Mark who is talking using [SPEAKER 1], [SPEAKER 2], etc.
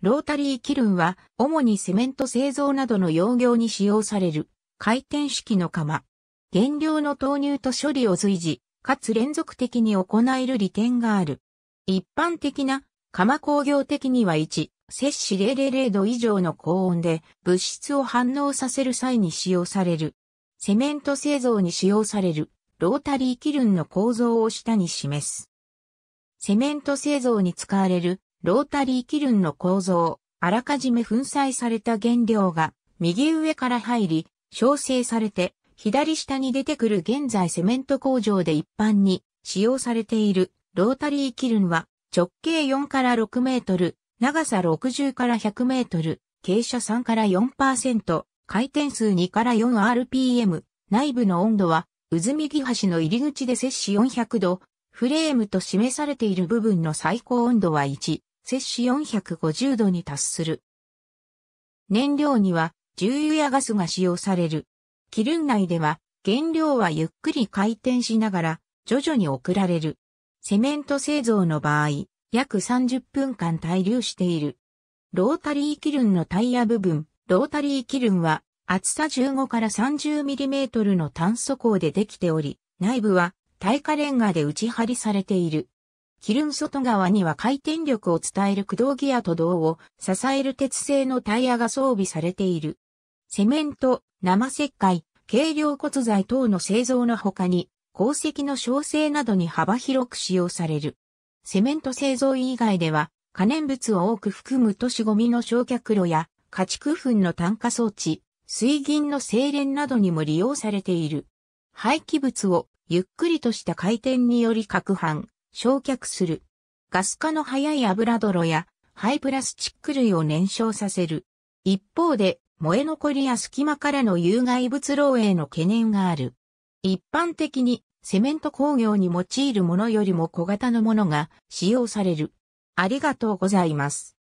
[SPEAKER 1] ロータリーキルンは、主にセメント製造などの用業に使用される、回転式の釜。原料の投入と処理を随時、かつ連続的に行える利点がある。一般的な、釜工業的には1、摂氏000度以上の高温で物質を反応させる際に使用される。セメント製造に使用されるロータリーキルンの構造を下に示す。セメント製造に使われるロータリー気ンの構造、あらかじめ粉砕された原料が右上から入り、調整されて左下に出てくる現在セメント工場で一般に使用されているロータリーキルンは直径4から6メートル、長さ60から100メートル、傾斜3から4%、回転数2から 4rpm、内部の温度は、渦右端の入り口で摂氏400度、フレームと示されている部分の最高温度は1摂氏450度に達する。燃料には重油やガスが使用される。キルン内では原料はゆっくり回転しながら徐々に送られる。セメント製造の場合、約30分間滞留している。ロータリーキルンのタイヤ部分、ロータリーキルンは厚さ15から3 0トルの炭素鋼でできており、内部は耐火レンガで打ち張りされている。キルン外側には回転力を伝える駆動ギアと銅を支える鉄製のタイヤが装備されている。セメント、生石灰、軽量骨材等の製造の他に、鉱石の焼成などに幅広く使用される。セメント製造以外では、可燃物を多く含む都市ゴミの焼却炉や、家畜粉の炭化装置、水銀の精錬などにも利用されている。廃棄物をゆっくりとした回転により攪拌、焼却する。ガス化の早い油泥やハイプラスチック類を燃焼させる。一方で、燃え残りや隙間からの有害物漏洩の懸念がある。一般的に、セメント工業に用いるものよりも小型のものが使用される。ありがとうございます。